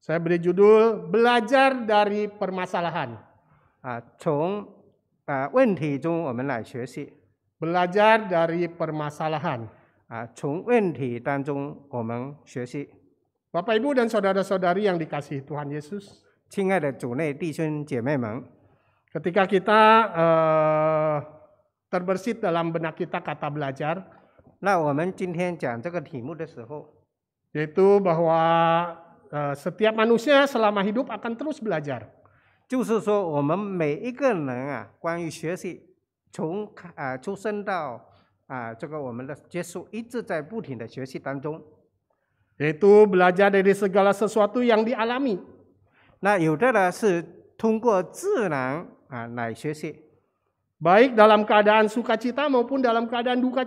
Saya beri judul belajar dari permasalahan. Belajar dari permasalahan. Bapak Ibu dan saudara-saudari yang dikasihi Tuhan Yesus. Ketika kita uh, terbersit dalam benak kita kata belajar. Nah, kita yaitu bahwa Eh, setiap manusia selama hidup akan terus belajar. Yaitu belajar dari segala sesuatu yang dialami. Baik dalam keadaan sukacita maupun dalam keadaan duka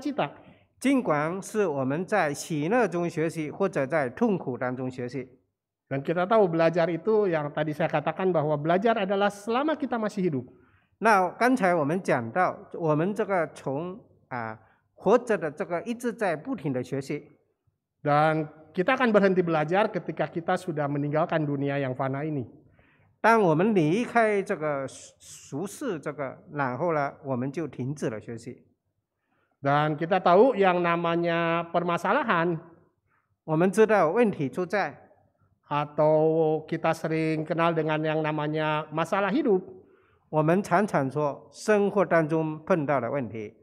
尽管是我们在喜乐中学习，或者在痛苦当中学习。dan kita tahu belajar itu yang tadi saya katakan bahwa belajar adalah selama kita masih hidup. Nah, kan? saya kita hidup, kita kita belajar. Dan akan berhenti belajar ketika kita sudah meninggalkan dunia yang fana ini. Dan kita tahu yang namanya permasalahan. 我们知道问题出在 atau kita sering kenal dengan yang namanya masalah hidup. 我们常常说生活当中碰到的问题。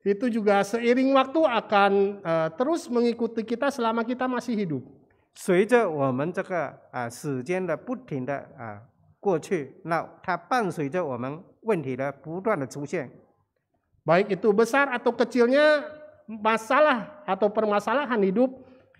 Itu juga seiring waktu akan uh, terus mengikuti kita selama kita masih hidup. 随着我们这个啊时间的不停的啊过去，那它伴随着我们问题的不断的出现。Baik eh, eh, itu besar atau kecilnya masalah atau permasalahan hidup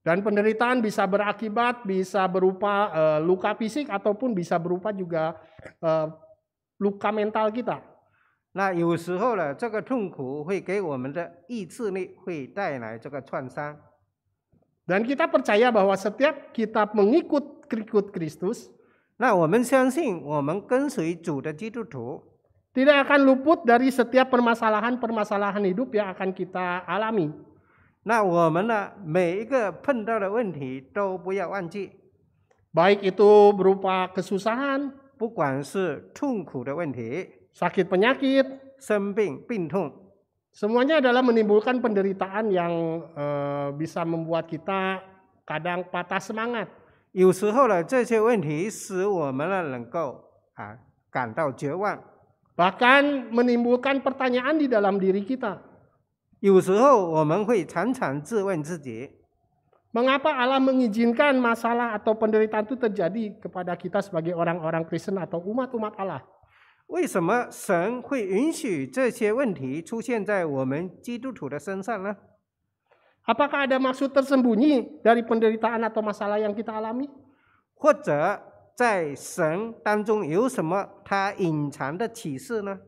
Dan penderitaan bisa berakibat bisa berupa e, luka fisik ataupun bisa berupa juga e, luka mental kita. 那有时候呢，这个痛苦会给我们的意志力会带来这个创伤。Dan kita percaya bahwa setiap kita mengikut ikut Kristus, tidak akan luput dari setiap permasalahan-permasalahan hidup yang akan kita alami. 那我们呢，每一个碰到的问题都不要忘记，baik itu berupa kesusahan, 不管是痛苦的问题、sakit penyakit, adalah menimbulkan penderitaan yang eh, bisa membuat kita kadang patah semangat. Bahkan menimbulkan pertanyaan di dalam diri kita. 有时候我们会常常自问自己，mengapa Allah mengizinkan masalah atau penderitaan itu terjadi kepada kita sebagai orang-orang Kristen atau umat-umat Allah？为什么神会允许这些问题出现在我们基督徒的身上呢？Apakah ada maksud tersembunyi dari penderitaan atau masalah yang kita alami? Atau, 在神当中有什么他隐藏的启示呢？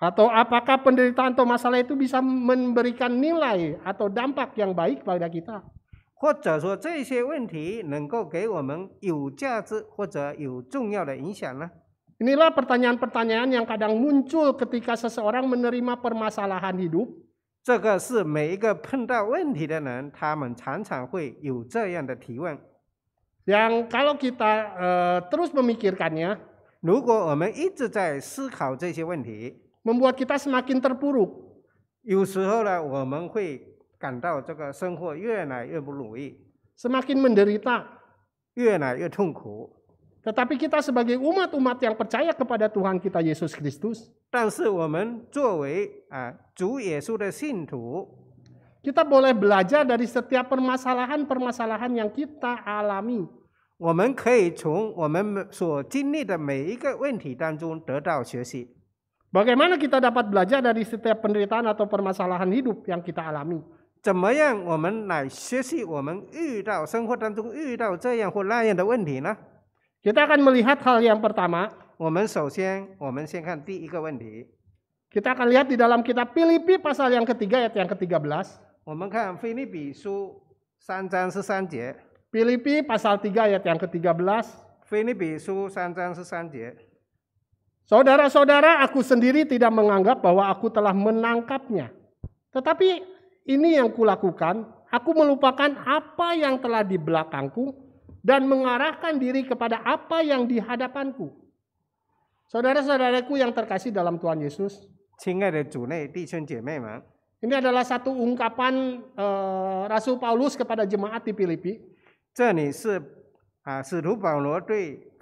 atau apakah penderitaan atau masalah itu bisa memberikan nilai atau dampak yang baik pada kita? 或者说这些问题能够给我们有价值或者有重要的影响呢？Inilah pertanyaan-pertanyaan yang kadang muncul ketika seseorang menerima permasalahan hidup. kalau kita uh, terus memikirkannya，如果我们一直在思考这些问题，membuat kita semakin terpuruk. semakin menderita, Tetapi kita sebagai umat-umat yang percaya kepada Tuhan kita Yesus Kristus, kita boleh belajar dari setiap permasalahan-permasalahan yang kita alami. alami. Bagaimana kita dapat belajar dari setiap penderitaan atau permasalahan hidup yang kita alami? Kita akan melihat hal yang pertama. Kita akan lihat di dalam kitab Filipi pasal yang ketiga ayat yang ke-13. Filipi pasal 3 ayat yang ke-13. Filipi 书三章十三节。Saudara-saudara, aku sendiri tidak menganggap bahwa aku telah menangkapnya. Tetapi ini yang kulakukan, aku melupakan apa yang telah di belakangku dan mengarahkan diri kepada apa yang di hadapanku. Saudara-saudaraku yang terkasih dalam Tuhan Yesus, ini adalah satu ungkapan uh, Rasul Paulus kepada jemaat di Filipi.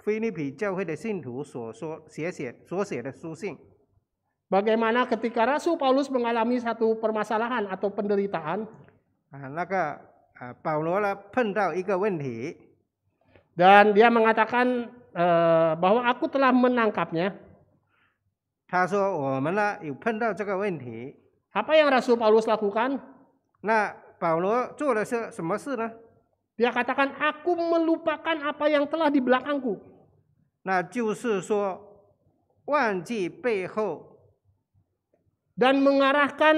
菲律宾教会的信徒所说写写所写的书信。Bagaimana ketika Rasul Paulus mengalami satu permasalahan atau penderitaan? Naga, eh, Paulus, Dan dia mengatakan uh, bahwa aku telah menangkapnya. Oh, Apa yang Rasul Paulus lakukan? 那保罗做的是什么事呢？Nah, dia katakan, aku melupakan apa yang telah di belakangku. Nah, dan mengarahkan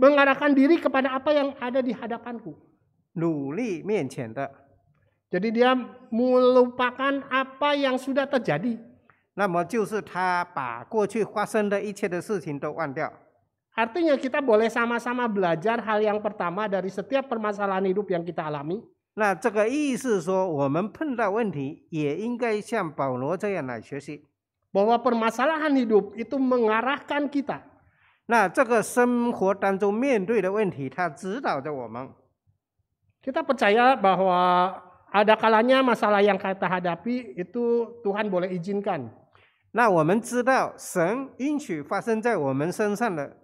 mengarahkan diri kepada apa yang ada di hadapanku. Nuli Jadi dia melupakan apa yang sudah terjadi. 那么就是他把过去发生的一切的事情都忘掉。Artinya kita boleh sama-sama belajar hal yang pertama dari setiap permasalahan hidup yang kita alami. Nah, 这个意思说，我们碰到问题也应该像保罗这样来学习。bahwa permasalahan hidup itu mengarahkan kita. Nah, kita percaya bahwa ada kalanya masalah yang kita hadapi itu Tuhan boleh izinkan. Nah, 那我们知道神允许发生在我们身上的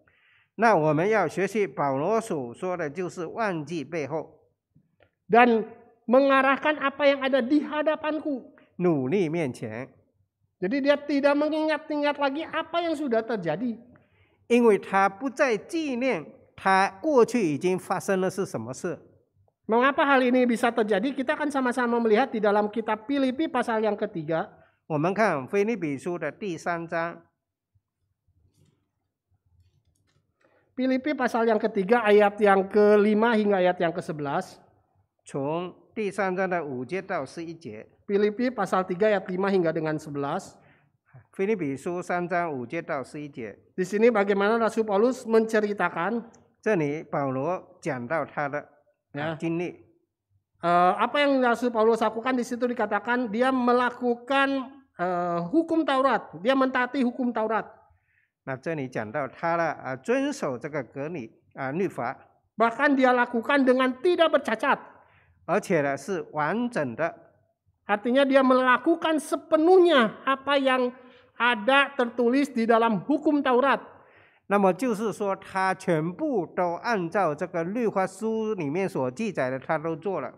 那我们要学习保罗所说的就是忘记背后，dan mengarahkan apa yang ada di hadapanku. Jadi dia tidak mengingat-ingat lagi apa yang sudah terjadi. Mengapa hal ini bisa terjadi? Kita akan sama-sama melihat di dalam kitab Filipi pasal yang ketiga. 我们看菲利比书的第三章 Filipi pasal yang ketiga ayat yang kelima hingga ayat yang ke-11. Filipi pasal 3 ayat 5 hingga dengan 11. Filipi Di sini bagaimana Rasul Paulus menceritakan 这里保罗讲到他的啊经历。Uh, ya. eh, apa yang Rasul Paulus lakukan di situ dikatakan dia melakukan uh, hukum Taurat, dia mentaati hukum Taurat bahkan dia lakukan dengan tidak bercacat, bercacat，而且呢是完整的，artinya dia melakukan sepenuhnya apa yang ada tertulis di dalam hukum Taurat。那么就是说，他全部都按照这个律法书里面所记载的，他都做了。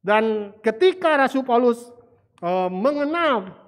Dan ketika Rasul Paulus uh, mengenal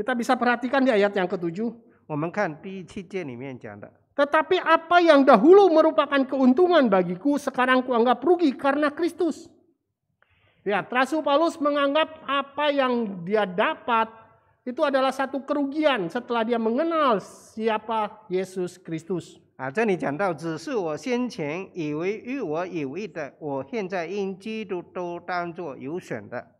Kita bisa perhatikan di ayat yang ketujuh. Tetapi apa yang dahulu merupakan keuntungan bagiku sekarang kuanggap rugi karena Kristus. Ya, Rasul Paulus menganggap apa yang dia dapat itu adalah satu kerugian setelah dia mengenal siapa Yesus Kristus. 啊，这里讲到，只是我先前以为与我有益的，我现在因基督都当作有损的。Ah,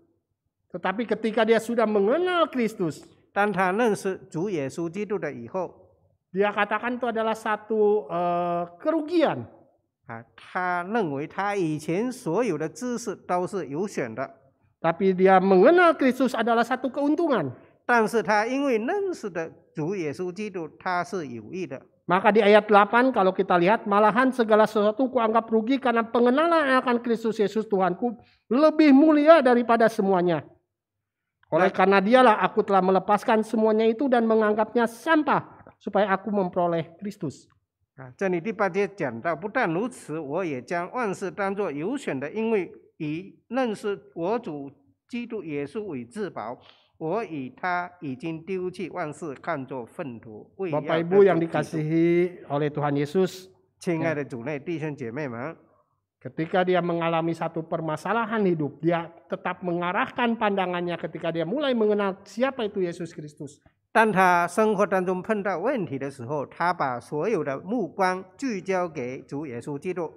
Tetapi ketika dia sudah mengenal Kristus, dia katakan itu adalah satu uh, kerugian. Tapi dia mengenal Kristus adalah satu keuntungan. Maka di ayat 8 kalau kita lihat malahan segala sesuatu kuanggap rugi karena pengenalan akan Kristus Yesus Tuhanku lebih mulia daripada semuanya. Oleh karena dialah aku telah melepaskan semuanya itu dan menganggapnya sampah supaya aku memperoleh Kristus. Bapak ya Ibu yang dikasihi oleh Tuhan Yesus，亲爱的主内弟兄姐妹们。Ketika dia mengalami satu permasalahan hidup, dia tetap mengarahkan pandangannya ketika dia mulai mengenal siapa itu Yesus Kristus. 当他生活当中碰到问题的时候，他把所有的目光聚焦给主耶稣基督。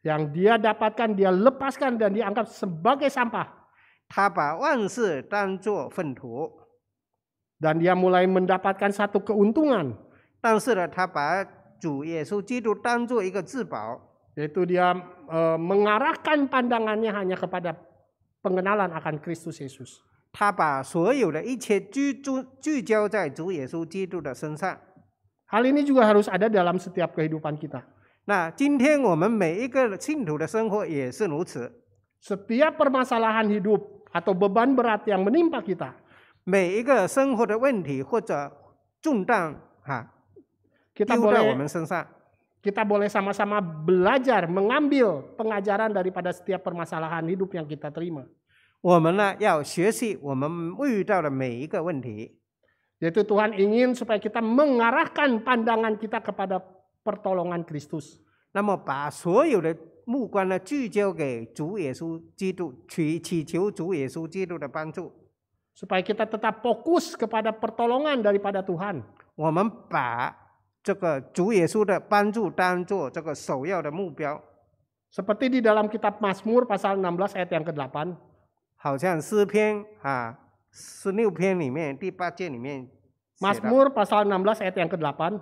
Yang dia dapatkan dia lepaskan dan dianggap sebagai sampah. dan dia mulai mendapatkan satu keuntungan. Yaitu dia e, mengarahkan pandangannya hanya kepada pengenalan akan Kristus Yesus. Hal ini juga harus ada dalam setiap kehidupan kita. Nah, setiap permasalahan hidup atau beban berat yang menimpa kita, kita boleh kita boleh sama-sama belajar mengambil pengajaran daripada setiap permasalahan hidup yang kita terima. Yaitu Tuhan ingin supaya kita mengarahkan pandangan kita kepada pertolongan Kristus. Supaya kita tetap fokus kepada pertolongan daripada Tuhan。我们把这个主耶稣的帮助当做这个首要的目标。Seperti di dalam kitab Mazmur pasal 16 ayat yang ke-8. 好像诗篇啊十六篇里面第八节里面。Mazmur pasal 16 ayat yang ke-8.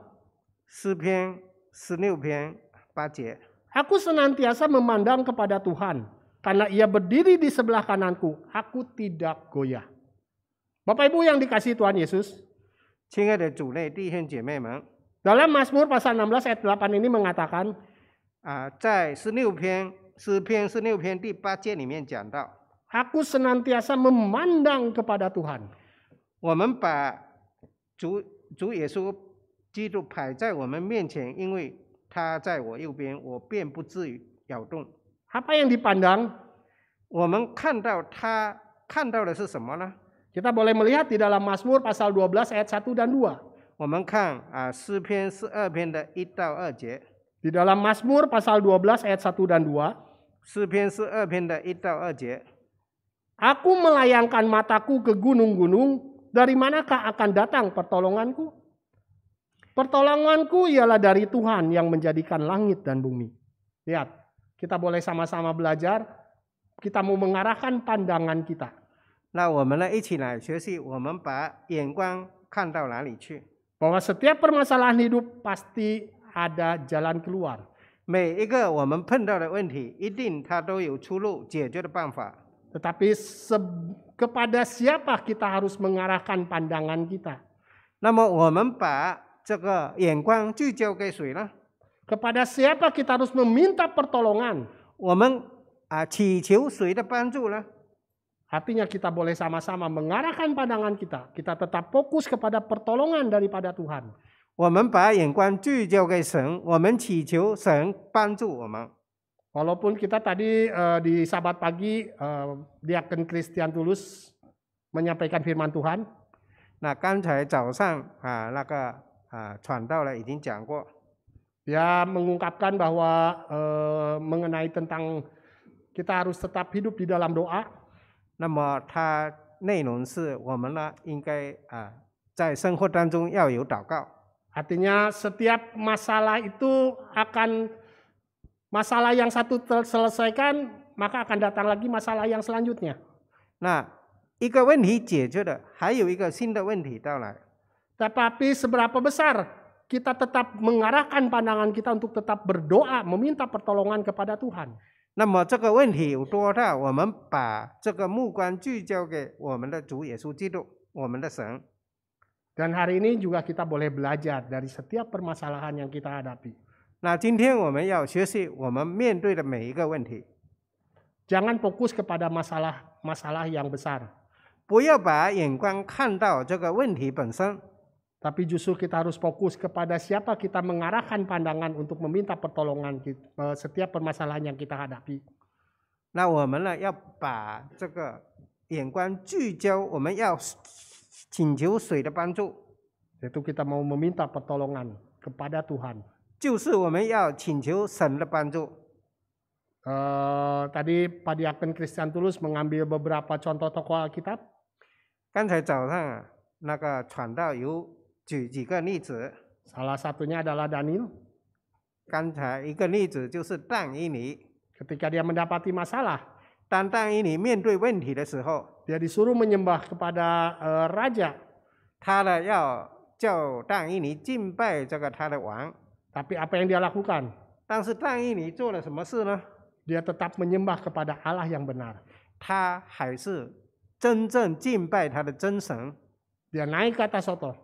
诗篇十六篇八节。Aku senantiasa memandang kepada Tuhan karena ia berdiri di sebelah kananku, aku tidak goyah. Bapak Ibu yang dikasih Tuhan Yesus. 亲爱的主内弟兄姐妹们。dalam Mazmur pasal 16 ayat 8 ini mengatakan, Aku senantiasa memandang kepada Tuhan. Apa yang dipandang? Kita boleh melihat di dalam Mazmur pasal 12 ayat 1 dan 2 di dalam Mazmur pasal 12 ayat 1 dan aku melayangkan mataku ke gunung-gunung, dari manakah akan datang pertolonganku? Pertolonganku ialah dari Tuhan yang menjadikan langit dan bumi. Lihat, kita boleh sama-sama belajar, kita mau mengarahkan pandangan kita bahwa setiap permasalahan hidup pasti ada jalan keluar. Tetapi se kepada siapa kita harus mengarahkan pandangan kita? kepada siapa kita harus meminta pertolongan? 我们啊祈求谁的帮助呢？Artinya kita boleh sama-sama mengarahkan pandangan kita. Kita tetap fokus kepada pertolongan daripada Tuhan. walaupun kita tadi uh, di Sabat pagi uh, diaken Tulus menyampaikan firman Tuhan. Nah, kan saya 刚才早上啊，那个啊传道呢已经讲过。Dia mengungkapkan bahwa uh, mengenai tentang kita harus tetap hidup di dalam doa. 那么它内容是我们呢应该啊在生活当中要有祷告。Artinya setiap masalah itu akan masalah yang satu terselesaikan maka akan datang lagi masalah yang selanjutnya. Nah, seberapa besar kita tetap mengarahkan pandangan kita untuk tetap berdoa, meminta pertolongan kepada Tuhan. 那么这个问题有多大？我们把这个目光聚焦给我们的主耶稣基督，我们的神。Dan hari ini juga kita boleh belajar dari setiap permasalahan yang kita hadapi. 那今天我们要学习我们面对的每一个问题。Jangan fokus kepada masalah-masalah yang besar, 不要把眼光看到这个问题本身。Tapi justru kita harus fokus kepada siapa kita mengarahkan pandangan untuk meminta pertolongan eh, setiap permasalahan yang kita hadapi. Nah, ya ya Itu kita mau meminta pertolongan kepada Tuhan. Uh, tadi Pak Diakon Christian Tulus mengambil beberapa contoh tokoh Alkitab. 刚才早上那个传道由 kan 举几个例子。Salah satunya adalah Daniel. Ketika dia mendapati masalah, 当但以理面对问题的时候，dia disuruh menyembah kepada uh, raja. 他呢要叫但以理敬拜这个他的王。Tapi apa yang dia lakukan? 但是但以理做了什么事呢？Dia tetap menyembah kepada Allah yang benar. 他还是真正敬拜他的真神。Dia naik ke atas otot.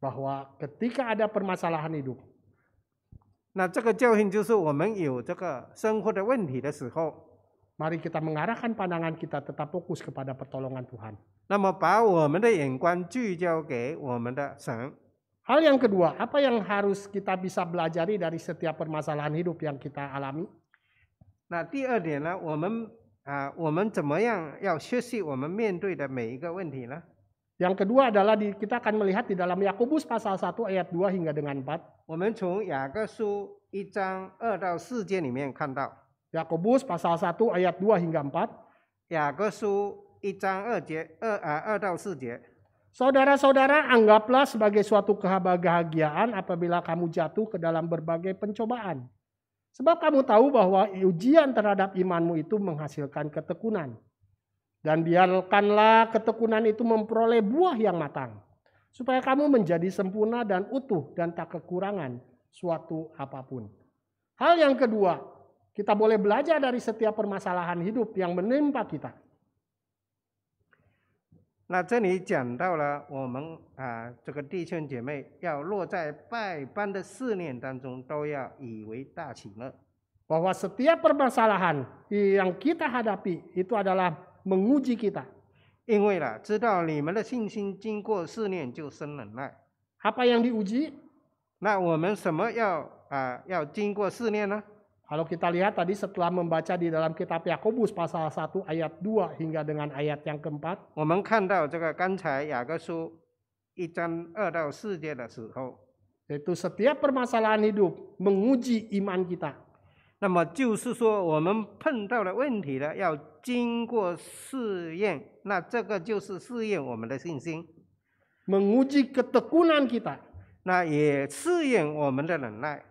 bahwa ketika ada permasalahan hidup, nah, mari kita mengarahkan pandangan kita tetap fokus kepada pertolongan Tuhan. Hal yang kedua, apa yang harus kita bisa belajari dari setiap permasalahan hidup yang kita alami? Nah, 第二点呢，我们啊，我们怎么样要学习我们面对的每一个问题呢？yang kedua adalah di, kita akan melihat di dalam Yakobus pasal 1 ayat 2 hingga dengan 4. Yakobus pasal 1 ayat 2 hingga 4. saudara saudara anggaplah sebagai suatu kebahagiaan apabila kamu jatuh ke dalam berbagai pencobaan. Sebab kamu tahu bahwa ujian terhadap imanmu itu menghasilkan ketekunan. Dan biarkanlah ketekunan itu memperoleh buah yang matang. Supaya kamu menjadi sempurna dan utuh dan tak kekurangan suatu apapun. Hal yang kedua, kita boleh belajar dari setiap permasalahan hidup yang menimpa kita. 那这里讲到了我们啊，这个弟兄姐妹要落在百般的试炼当中，都要以为大喜乐。bahwa setiap permasalahan yang kita hadapi itu adalah menguji kita. Ingatlah, Apa yang diuji? Nah, kita uh, Kalau kita lihat tadi setelah membaca di dalam kitab Yakobus pasal 1 ayat 2 hingga dengan ayat yang keempat. 我们看到这个刚才雅各书一章二到四节的时候，yaitu setiap permasalahan hidup menguji iman kita. 那么就是说，我们碰到了问题了，要经过试验，那这个就是试验我们的信心，menguji ketekunan kita 那也试验我们的忍耐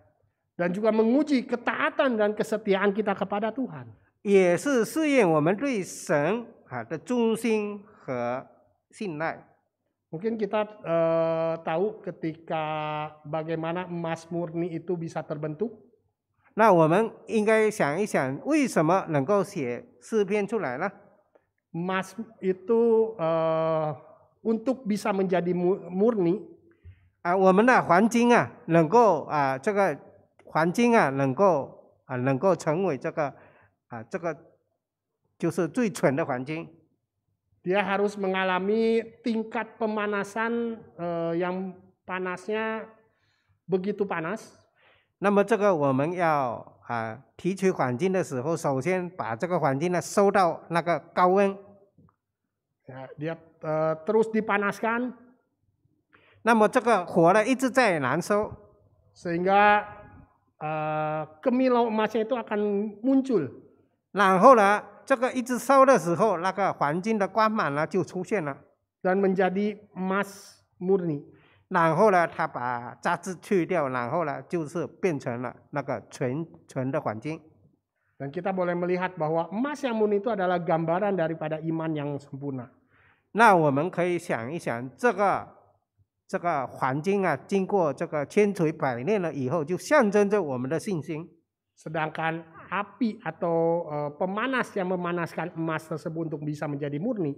，dan juga menguji ketaatan dan kesetiaan kita kepada Tuhan. 也是试验我们对神啊的忠心和信赖。Mungkin kita eh, tahu ketika bagaimana emas murni itu bisa terbentuk. 那我们应该想一想，为什么能够写诗篇出来了？Mas itu u n t u k bisa menjadi mu r n i 啊，我们的环境啊，能够啊这个环境啊，能够啊能够成为这个啊这个就是最纯的环境。Dia harus mengalami tingkat pemanasan 呃，yang panasnya begitu panas。那么这个我们要啊提取黄金的时候，首先把这个黄金呢收到那个高温，啊，dia，terus dipanaskan。那么这个火呢一直在燃烧，sehingga，kemilau emas n y a itu akan muncul。然后呢，这个一直烧的时候，那个黄金的光芒呢就出现了，dan menjadi emas murni。然后呢，他把杂质去掉，然后呢，就是变成了那个纯纯的黄金。Dan kita boleh melihat bahawa emas yang murni itu adalah gambaran daripada iman yang sempurna. 那我们可以想一想，这个这个黄金啊，经过这个千锤百炼了以后，就象征着我们的信心。Sedangkan api atau pemanas yang memanaskan emas tersebut untuk bisa menjadi murni.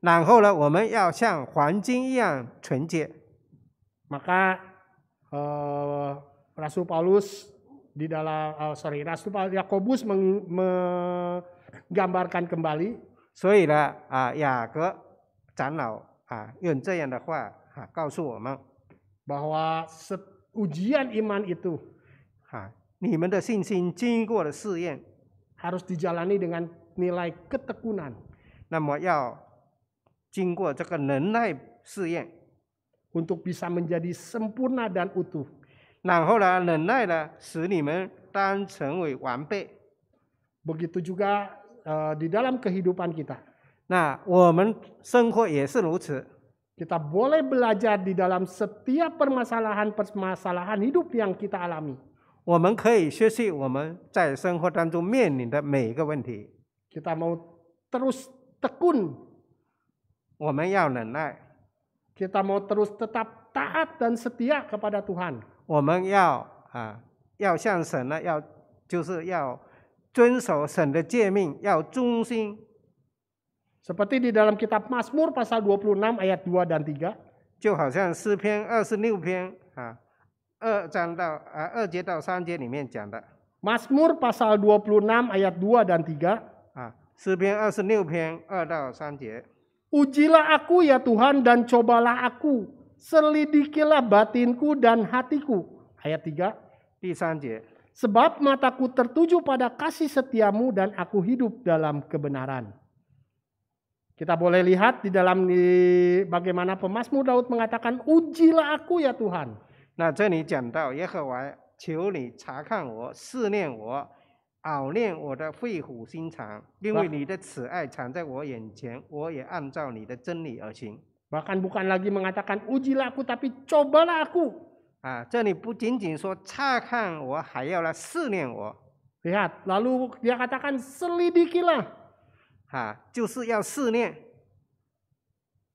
然后呢，我们要像黄金一样纯洁。Maka uh, eh, Rasul Paulus di dalam uh, sorry Rasul Yakobus menggambarkan kembali. 所以呢，啊，雅各长老啊，用这样的话啊，告诉我们，bahwa ujian iman itu, harus dijalani dengan nilai ketekunan。那么要 untuk bisa menjadi sempurna dan utuh。然后呢，忍耐呢，使你们当成为完备。Begitu juga uh, di dalam kehidupan kita。那我们生活也是如此。Kita boleh belajar di dalam setiap permasalahan-permasalahan hidup yang kita alami. Kita mau terus tekun 我们要忍耐。Kita mau terus tetap taat dan setia kepada Tuhan. 我们要啊，要向神呢，要就是要遵守神的诫命，要忠心。Seperti di dalam kitab Mazmur pasal 26 ayat 2 dan 3. 就好像诗篇二十六篇啊，二章到啊二节到三节里面讲的。Mazmur pasal 26 ayat 2 dan 3啊，诗篇二十六篇二到三节。Ujilah aku ya Tuhan dan cobalah aku. Selidikilah batinku dan hatiku. Ayat 3. Sebab mataku tertuju pada kasih setiamu dan aku hidup dalam kebenaran. Kita boleh lihat di dalam di bagaimana pemazmur Daud mengatakan ujilah aku ya Tuhan. Nah, 这里讲到耶和华求你查看我，试炼我，熬炼我的肺腑心肠，因为你的慈爱藏在我眼前，我也按照你的真理而行。Bahkan bukan lagi mengatakan ujilah aku, tapi cobalah aku. 啊，这里不仅仅说查看我，还要来试炼我。Lihat, lalu dia katakan selidikilah. 啊，就是要试炼。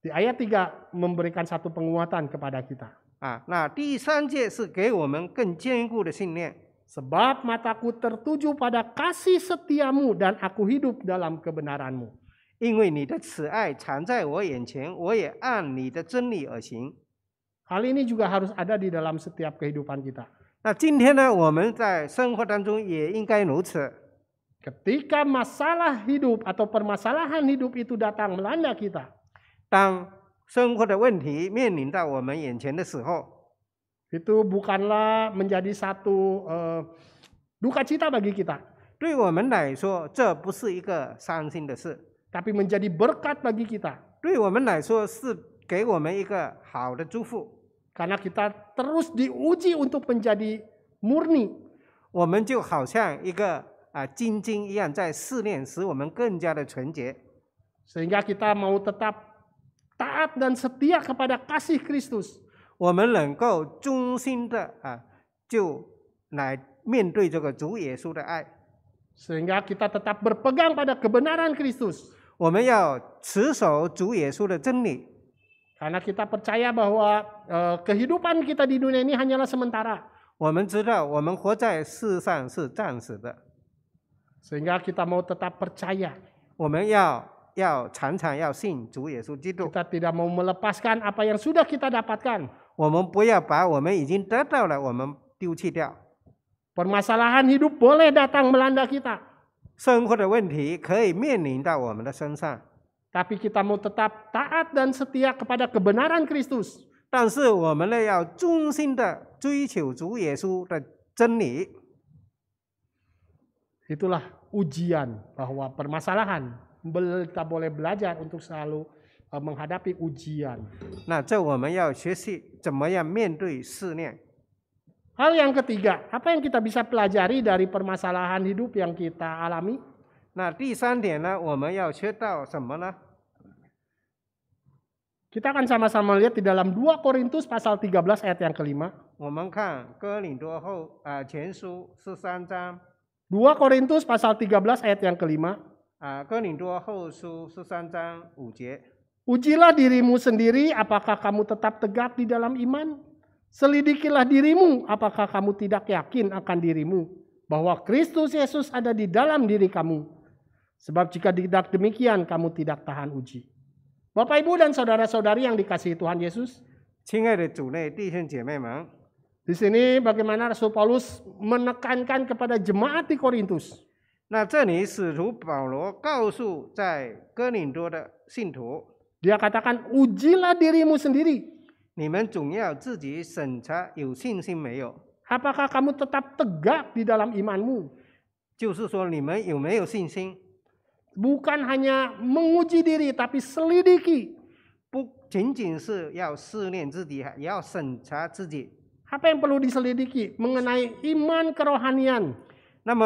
Di ayat 3 memberikan satu penguatan kepada kita. 啊，那第三届是给我们更坚固的信念。Sebab mataku tertuju pada kasih setiamu dan aku hidup dalam kebenaranmu. Hal ini juga harus ada di dalam setiap kehidupan kita. Ketika masalah hidup atau permasalahan hidup itu datang melanda kita，当生活的问题面临到我们眼前的时候，itu bukanlah menjadi satu uh, duka cita bagi kita. Tapi menjadi berkat bagi kita. Karena kita terus diuji untuk menjadi murni. Sehingga kita mau tetap taat dan setia kepada kasih Kristus. 我们能够忠心的啊，就来面对这个主耶稣的爱。sehingga kita tetap berpegang pada kebenaran Kristus. 我们要持守主耶稣的真理。Karena kita percaya bahwa eh, kehidupan kita di dunia ini hanyalah sementara. kita mau tetap percaya. Kita tidak mau melepaskan apa yang sudah kita dapatkan. Permasalahan hidup boleh datang melanda kita. 生活的问题可以面临到我们的身上。Tapi kita mau tetap taat dan setia kepada kebenaran Kristus. 但是我们呢，要忠心的追求主耶稣的真理。Itulah ujian bahwa permasalahan kita boleh belajar untuk selalu 呃 menghadapi ujian. Hal yang ketiga, apa yang kita bisa pelajari dari permasalahan hidup yang kita alami? Nah, 第三点呢，我们要学到什么呢？kita akan sama-sama lihat di dalam 2 Korintus pasal 13 ayat yang kelima. 我们看哥林多后啊前书十三章。2 Korintus pasal 13 ayat yang kelima. Korintus pasal 13 ayat yang kelima. Ujilah dirimu sendiri apakah kamu tetap tegak di dalam iman. Selidikilah dirimu apakah kamu tidak yakin akan dirimu bahwa Kristus Yesus ada di dalam diri kamu. Sebab jika tidak demikian kamu tidak tahan uji. Bapak Ibu dan saudara-saudari yang dikasihi Tuhan Yesus, Di sini bagaimana Rasul Paulus menekankan kepada jemaat di Korintus. Nah, 那这里使徒保罗告诉在哥林多的信徒，dia katakan ujilah dirimu sendiri. Apakah kamu tetap tegak di dalam imanmu? Bukan hanya menguji diri tapi selidiki. Apa yang perlu diselidiki mengenai iman kerohanian? Nama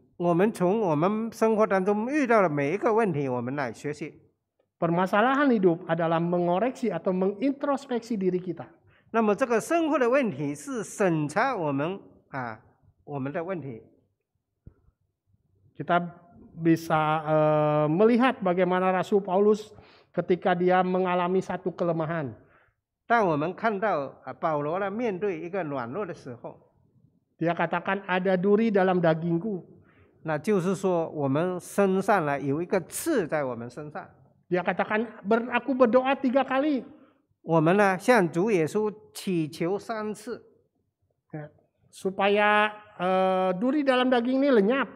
我们从我们生活当中遇到的每一个问题，我们来学习。Permasalahan hidup adalah mengoreksi atau mengintrospeksi diri kita. 那么这个生活的问题是审查我们啊我们的问题。Kita bisa eh, melihat bagaimana Rasul Paulus ketika dia mengalami satu kelemahan. Dia katakan ada duri dalam dagingku. 那就是说我们身上呢有一个刺在我们身上。Dia katakan, Ber, aku berdoa tiga kali. 我们呢向主耶稣祈求三次。supaya uh, eh, duri dalam daging ini lenyap.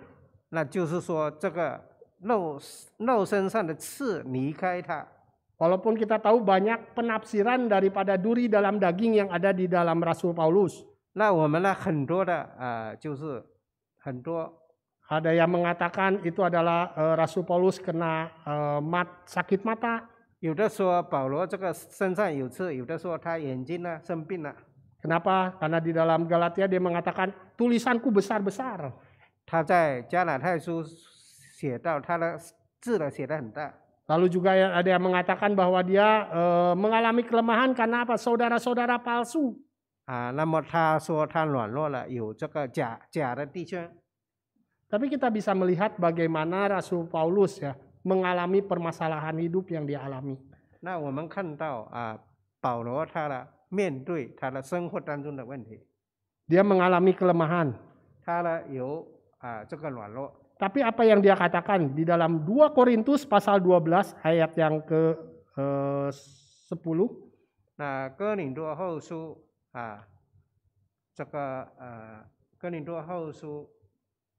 Nah, 就是说这个肉肉身上的刺离开它。Walaupun kita tahu banyak penafsiran daripada duri dalam daging yang ada di dalam Rasul Paulus. 那我们呢很多的呃就是很多 ada yang mengatakan itu adalah eh, Rasul Paulus kena eh, mat, sakit mata. Kenapa? Karena di dalam Galatia dia mengatakan tulisanku besar-besar. Lalu juga ya, ada yang mengatakan bahwa dia eh, mengalami kelemahan karena apa? Saudara-saudara palsu. 啊，那么他说他软弱了，有这个假假的弟兄。Ah, tapi kita bisa melihat bagaimana Rasul Paulus ya mengalami permasalahan hidup yang dialami. Nah, Paulus, kita dia alami. Nah, Dia mengalami kelemahan. Tapi apa yang dia katakan di dalam 2 Korintus pasal 12 ayat yang ke e, sepuluh. 10. Nah, ke Ning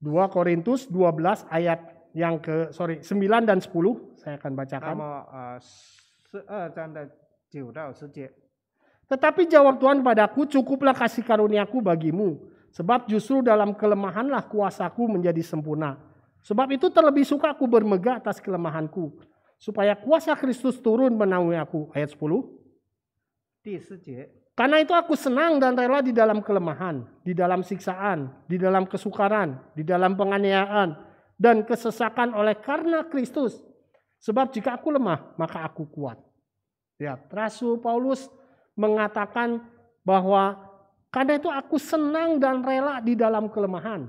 2 Korintus 12 ayat yang ke sorry 9 dan 10 saya akan bacakan. Eh, eh, Tetapi jawab Tuhan padaku, cukuplah kasih karuniaku bagimu, sebab justru dalam kelemahanlah kuasaku menjadi sempurna. Sebab itu terlebih suka aku bermegah atas kelemahanku, supaya kuasa Kristus turun menaungi aku. Ayat 10. 第四节 karena itu aku senang dan rela di dalam kelemahan, di dalam siksaan, di dalam kesukaran, di dalam penganiayaan, dan kesesakan oleh karena Kristus. Sebab jika aku lemah, maka aku kuat. Ya, Rasul Paulus mengatakan bahwa karena itu aku senang dan rela di dalam kelemahan.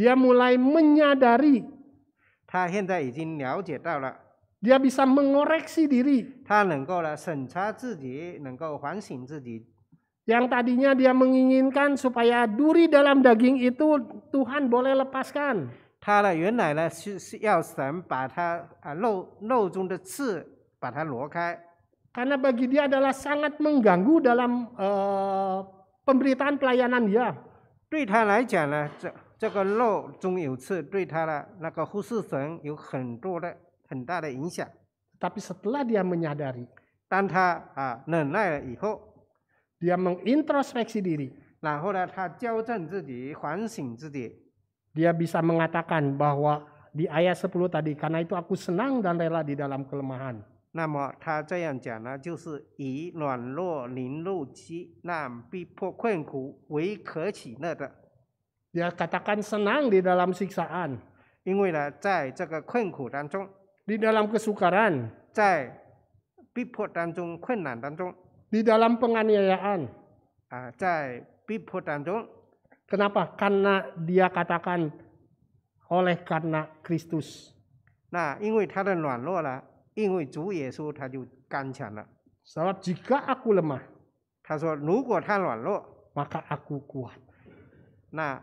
Dia mulai menyadari dia bisa mengoreksi diri. Yang tadinya dia menginginkan supaya duri dalam daging itu Tuhan boleh lepaskan. Karena bagi dia adalah sangat mengganggu dalam uh, pemberitaan pelayanan dia. 对他来讲呢，这 tapi setelah dia dia mengintrospeksi diri，然后呢，他纠正自己，反省自己。Dia bisa mengatakan bahwa di ayat 10 tadi karena itu aku senang dan rela di dalam kelemahan. 那么他这样讲呢，就是以软弱、凌辱、极难、逼迫、困苦为可喜乐的。dia ya, katakan senang di dalam siksaan. di dalam kesukaran, di dalam penganiayaan. kenapa? Karena dia katakan oleh karena Kristus. 那因为他的软弱了，因为主耶稣他就刚强了。Sebab jika aku lemah, maka aku kuat. Nah,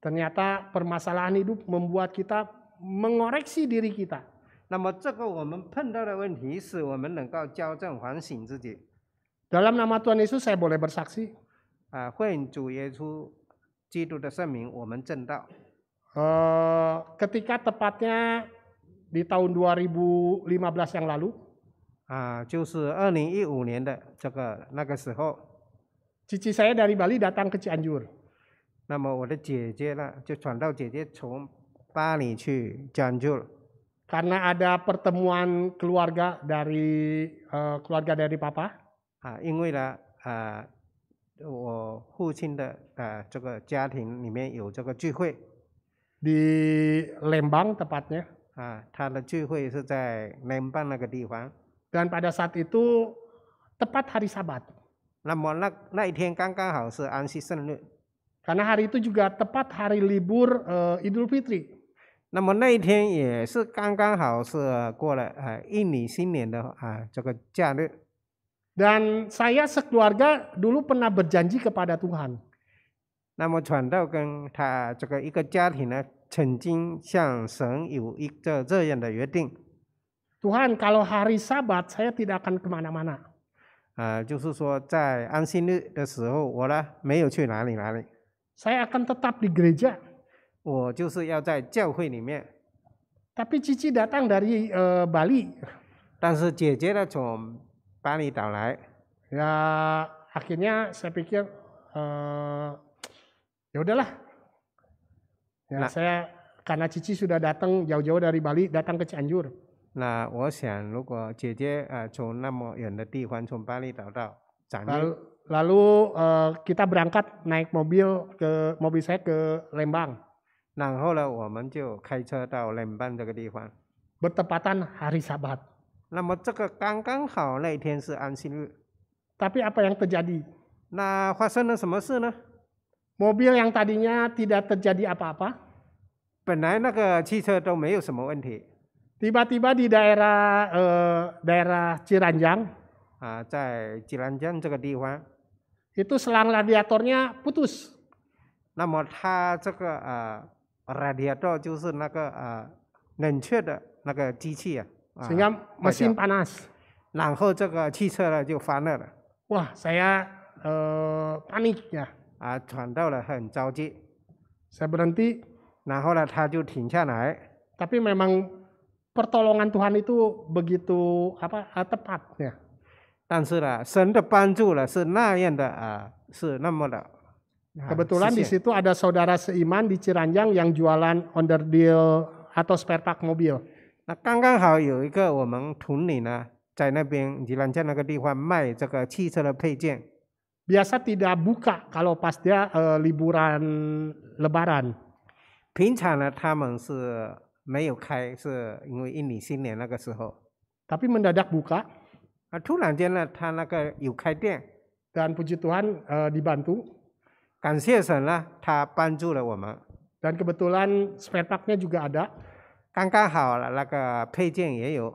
Ternyata permasalahan hidup membuat kita mengoreksi diri kita. Dalam nama Tuhan Yesus saya boleh bersaksi. Uh, ketika tepatnya di tahun 2015 yang lalu. Cici saya dari Bali datang ke Cianjur. 那么我的姐姐呢，就转到姐姐从巴黎去江州。Karena ada pertemuan keluarga dari uh, keluarga dari papa. 啊，因为呢，啊、呃，我父亲的呃这个家庭里面有这个聚会。di Lembang tepatnya. Ah, Lembang Dan pada saat itu tepat hari Sabat. 那么那那一天刚刚好是安息圣日。karena hari itu juga tepat hari libur uh, Idul Fitri. Iya, eh, eh, ah, Dan saya sekeluarga dulu pernah berjanji kepada Tuhan. Tuhan kalau hari Sabat saya tidak akan kemana-mana. 啊、呃，就是说在安息日的时候，我呢没有去哪里哪里。Ah, saya akan tetap di gereja. Tapi Cici datang dari uh, Bali. 但是姐姐呢从巴厘岛来。Ya akhirnya saya pikir uh, ya udahlah. Ya nah, saya karena Cici sudah datang jauh-jauh dari Bali datang ke Cianjur. saya Cianjur. Lalu uh, kita berangkat naik mobil ke mobil saya ke Lembang. Bertepatan hari Sabat. Tapi apa yang terjadi? Nah, mobil yang tadinya tidak terjadi apa-apa. tiba tiba di daerah uh, daerah Ciranjang 这个地方。itu selang radiatornya putus. Uh, uh, ya. uh, sehingga mesin panas. Wah, saya uh, panik ya. Saya berhenti. Tapi memang pertolongan Tuhan itu begitu apa tepat ya. 但是呢，神的帮助呢是那样的啊，是那么的。Kebetulan di situ ada saudara seiman di Ciranjang yang jualan under deal atau spare part mobil. Nah, 那刚刚好有一个我们屯里呢，在那边宜兰在那个地方卖这个汽车的配件。Biasa tidak buka kalau pas dia uh, liburan Lebaran. 平常呢，他们是没有开，是因为印尼新年那个时候。Tapi mendadak buka. 啊，突然间呢，他那个有开店。Dan puji Tuhan uh, dibantu. 感谢神呢，他帮助了我们。Dan kebetulan spare partnya juga ada. 刚刚好了，那个配件也有。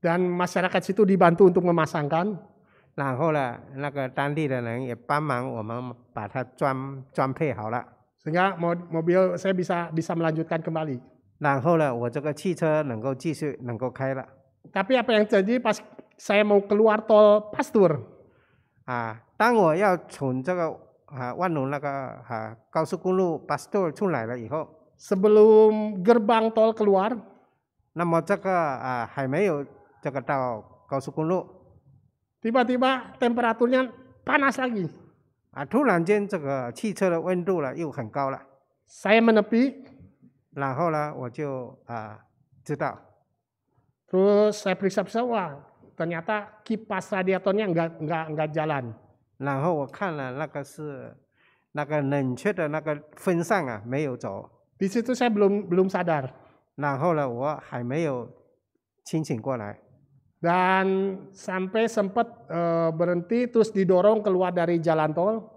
Dan masyarakat situ dibantu untuk memasangkan. 然后呢，那个当地的人也帮忙我们把它装装配好了。sehingga mobil saya bisa bisa melanjutkan kembali. 然后呢，我这个汽车能够继续能够开了。Tapi apa yang terjadi pas saya mau keluar tol Pastur. Ah, tanggo ya chun jaga wanu naga ha kau suku lu Pastur chulai lah iho. Sebelum gerbang tol keluar, nama jaga ah hai mei jaga tau kau suku lu. Tiba-tiba temperaturnya panas lagi. Ah, Saya menepi. Terus saya periksa-periksa, wah ternyata kipas radiatornya nggak nggak nggak jalan. itu adalah yang tidak Di situ saya belum belum sadar. belum dan sampai sempat uh, berhenti terus didorong keluar dari jalan tol.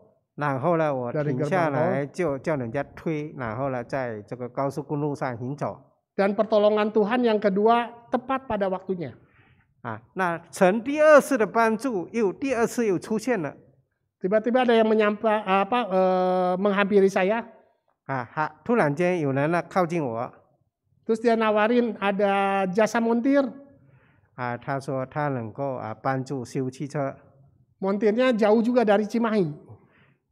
dan pertolongan Tuhan yang kedua tepat pada waktunya. 啊，那神第二次的帮助又第二次又出现了。Tiba-tiba ada yang menyapa, ah, apa uh, menghampiri saya. Ah, ha, Terus dia nawarin ada jasa montir. Ah, Montirnya jauh juga dari Cimahi.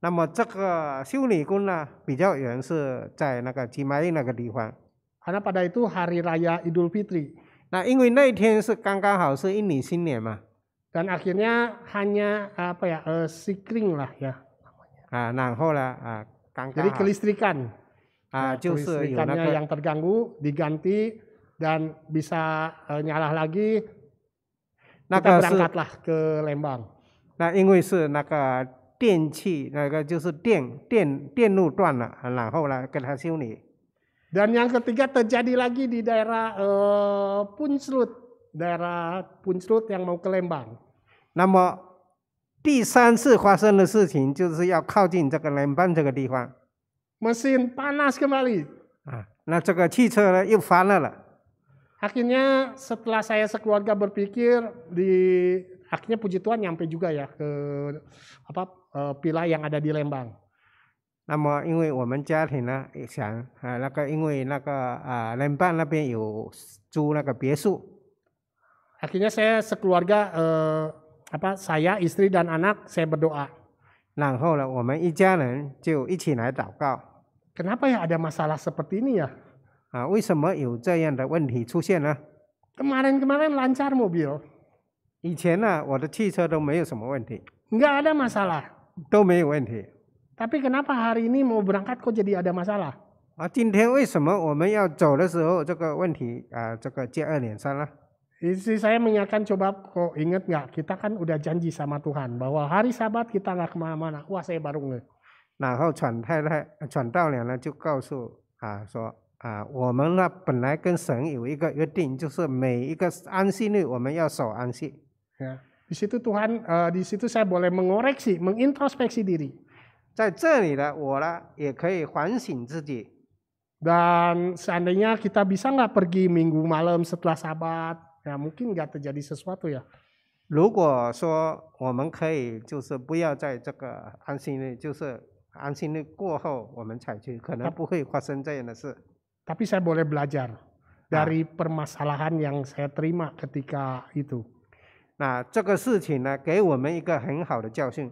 那么这个修理工呢，比较远是在那个吉麦那个地方。Karena pada itu hari raya Idul Fitri. Nah, dan akhirnya hanya apa ya uh, sikring lah ya. Ah, nah, lah, ah, kang Jadi kelistrikan. Ah, nah, iya, kelistrikannya yang terganggu diganti dan bisa uh, eh, nyala lagi. Nah, kita berangkatlah ke Lembang. Nah, 因为是那个电器那个就是电电电路断了，然后呢给他修理。dan yang ketiga terjadi lagi di daerah uh, eh, Punslut, daerah Punslut yang mau ke Lembang. Nah, Mesin panas kembali. nah, Akhirnya setelah saya sekeluarga berpikir di akhirnya puji Tuhan nyampe juga ya ke apa pila eh, yang ada di Lembang. 那么，因为我们家庭呢，想啊那个，因为那个啊人办那边有租那个别墅。Akhirnya saya sekeluarga eh, apa saya istri dan anak saya berdoa. 然后呢，我们一家人就一起来祷告。Kenapa ya ada masalah seperti ini ya? kemarin lancar mobil, ada masalah. Tapi kenapa hari ini mau berangkat kok jadi ada masalah? 啊，今天为什么我们要走的时候这个问题啊，这个接二连三了？Istri saya mengingatkan coba kok ingat nggak kita kan udah janji sama Tuhan bahwa hari Sabat kita nggak kemana-mana. Wah saya baru nge. 然后传太太传道人呢就告诉啊说啊我们呢本来跟神有一个约定，就是每一个安息日我们要守安息。Ya, di situ Tuhan uh, di situ saya boleh mengoreksi mengintrospeksi diri. 在这里呢，我呢也可以反省自己。但，沙尼亚，我们如果可以，就是不要在这个安心日，就是安心日过后，我们采取，可能不会发生这样的事。但是，我能够学习，从问题中学习。那这个事情呢，给我们一个很好的教训。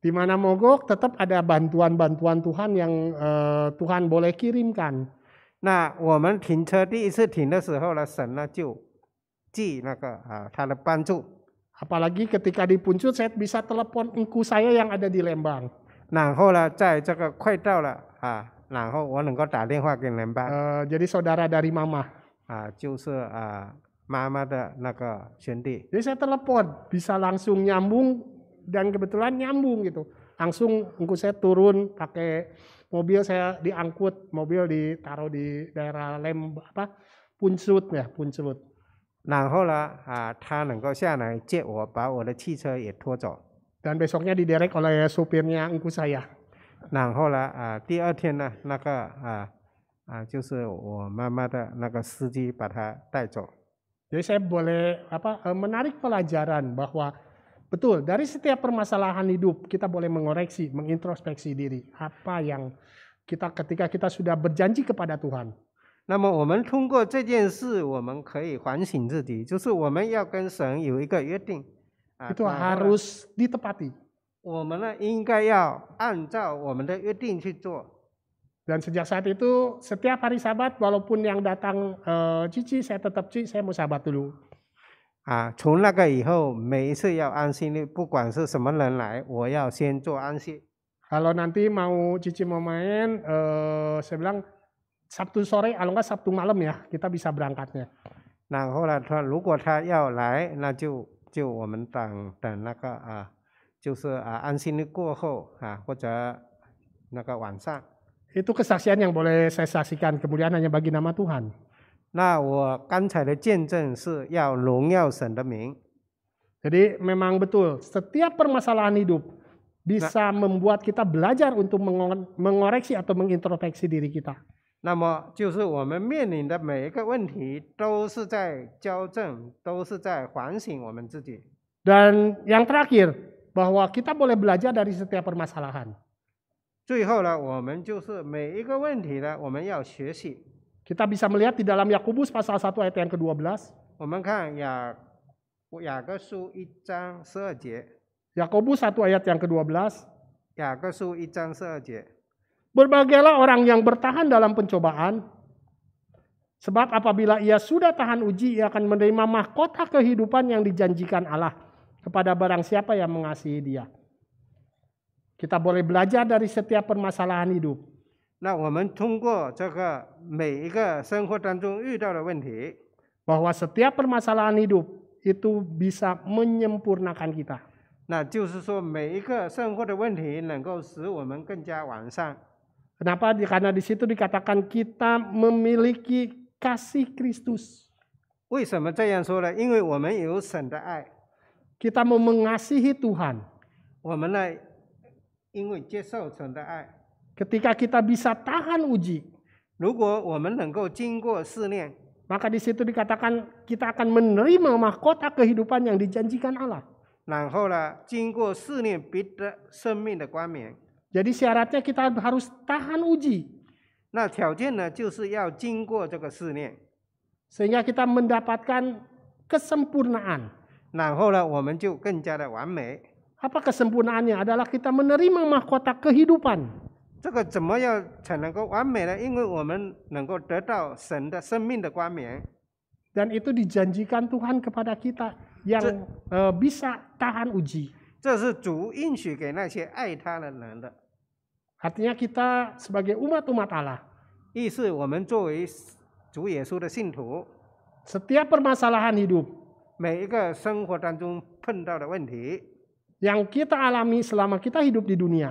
Di mana mogok tetap ada bantuan-bantuan Tuhan yang uh, Tuhan boleh kirimkan. Nah, Apalagi ketika di Puncut saya bisa telepon engku saya yang ada di Lembang. Uh, jadi saudara dari mama Jadi saya telepon bisa langsung nyambung dan kebetulan nyambung gitu langsung engku saya turun pakai mobil saya diangkut mobil ditaruh di daerah lem apa punsut. ya Nah, dan besoknya diderek oleh supirnya engku saya. jadi saya boleh apa eh, menarik pelajaran bahwa Betul, dari setiap permasalahan hidup kita boleh mengoreksi, mengintrospeksi diri. Apa yang kita ketika kita sudah berjanji kepada Tuhan. Itu harus ditepati. Dan sejak saat itu, setiap hari Sabat, walaupun yang datang uh, cici, saya tetap cici, saya mau Sabat dulu. 啊，从那个以后，每一次要安心的，不管是什么人来，我要先做安心。Kalau nanti mau Cici mau main, saya bilang Sabtu sore, kalau nggak Sabtu malam ya, kita bisa berangkatnya. Nah, kalau kalau dia, dia mau kita Nah, 后来他如果他要来，那就就我们等等那个啊，就是啊安息日过后啊，或者那个晚上。Itu kesaksian yang boleh saya saksikan. Kemudian hanya bagi nama Tuhan. Nah, Jadi memang betul, setiap permasalahan hidup nah bisa membuat kita belajar untuk mengoreksi atau mengintrospeksi diri kita. 那么就是我们面临的每一个问题，都是在矫正，都是在反省我们自己。Dan yang terakhir bahwa kita boleh belajar dari setiap permasalahan. 最后呢，我们就是每一个问题呢，我们要学习。kita bisa melihat di dalam Yakobus pasal 1 ayat yang ke-12. Kan ya, ya Yakobus 1 ayat yang ke-12. Ya Berbahagialah orang yang bertahan dalam pencobaan, sebab apabila ia sudah tahan uji, ia akan menerima mahkota kehidupan yang dijanjikan Allah kepada barang siapa yang mengasihi dia. Kita boleh belajar dari setiap permasalahan hidup 那我们通过这个每一个生活当中遇到的问题，bahwa setiap permasalahan hidup itu bisa menyempurnakan kita。那就是说，每一个生活的问题能够使我们更加完善。Kenapa? Karena di situ dikatakan kita memiliki kasih Kristus. Kita mau mengasihi Tuhan. Ketika kita bisa tahan uji, maka di situ dikatakan kita akan menerima mahkota kehidupan yang dijanjikan Allah. Jadi syaratnya kita harus tahan uji. Sehingga kita mendapatkan kesempurnaan. Apa kesempurnaannya? Adalah kita menerima mahkota kehidupan. 这个怎么样才能够完美呢？因为我们能够得到神的生命的冠冕。Dan itu dijanjikan Tuhan kepada kita yang uh, bisa tahan uji. Artinya kita sebagai umat-umat Allah. Setiap permasalahan hidup. Yang kita alami selama kita hidup di dunia.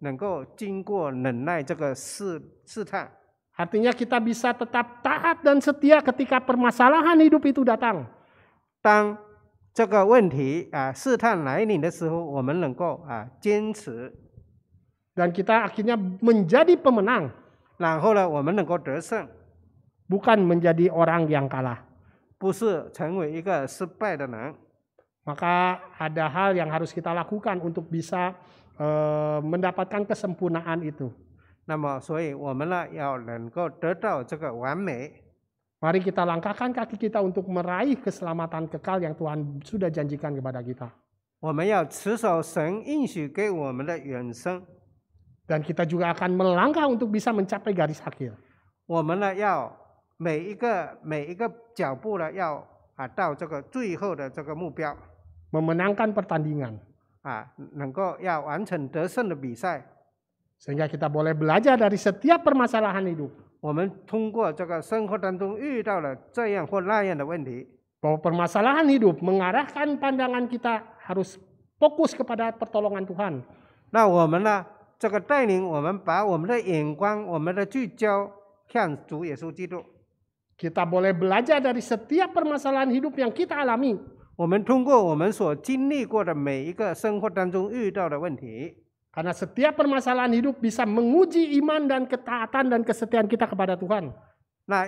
能够经过忍耐这个试试探。Artinya kita bisa tetap taat dan setia ketika permasalahan hidup itu datang. 当这个问题啊试探来临的时候，我们能够啊坚持。Dan kita akhirnya menjadi pemenang. menjadi orang yang kalah. ada hal yang harus kita lakukan untuk bisa Eh, mendapatkan kesempurnaan itu. Mari kita langkahkan kaki kita untuk meraih keselamatan kekal yang Tuhan sudah janjikan kepada kita. Dan kita juga akan melangkah untuk bisa mencapai garis akhir. Memenangkan pertandingan. 啊，能够要完成得胜的比赛。Sehingga kita boleh belajar dari setiap permasalahan hidup. permasalahan hidup mengarahkan pandangan kita harus fokus kepada pertolongan Tuhan。那我们呢？这个带领我们把我们的眼光、我们的聚焦向主耶稣基督。kita boleh belajar dari setiap permasalahan hidup yang kita alami. 我们通过我们所经历过的每一个生活当中遇到的问题，Karena setiap permasalahan hidup bisa menguji iman dan ketaatan dan kesetiaan kita kepada Tuhan. Nah,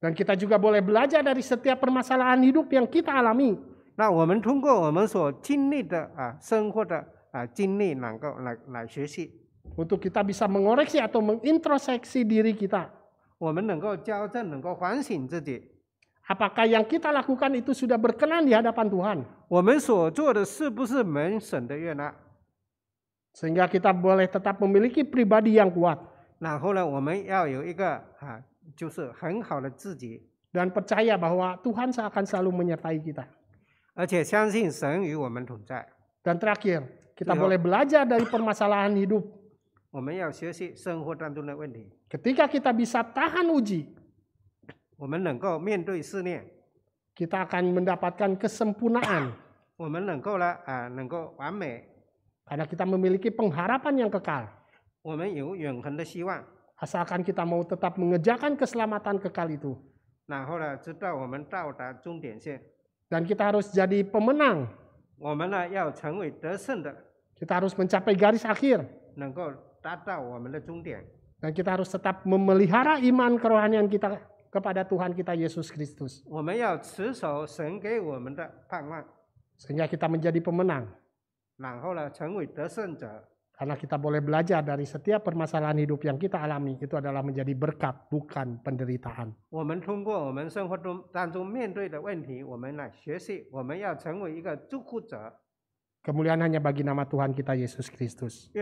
Dan kita juga boleh belajar dari setiap permasalahan hidup yang kita alami. Untuk kita bisa mengoreksi atau mengintrospeksi diri kita. Apakah yang kita lakukan itu sudah berkenan di hadapan Tuhan? Sehingga kita boleh tetap memiliki pribadi yang kuat. Dan percaya bahwa Tuhan akan selalu menyertai kita. Dan terakhir, kita boleh belajar dari permasalahan hidup. Ya Ketika kita bisa tahan uji, ya? kita akan mendapatkan kesempurnaan. Ah, Karena kita memiliki pengharapan yang kekal. Asalkan kita mau tetap mengejarkan keselamatan kekal itu. Nah, Dan kita harus jadi pemenang. Ya, kita harus mencapai garis akhir. Dan kita harus tetap memelihara iman kerohanian kita kepada Tuhan kita Yesus Kristus. Sehingga kita menjadi pemenang. Karena kita boleh belajar dari setiap permasalahan hidup yang kita alami itu adalah menjadi berkat, bukan penderitaan. Kemuliaan hanya bagi nama Tuhan kita Yesus Kristus.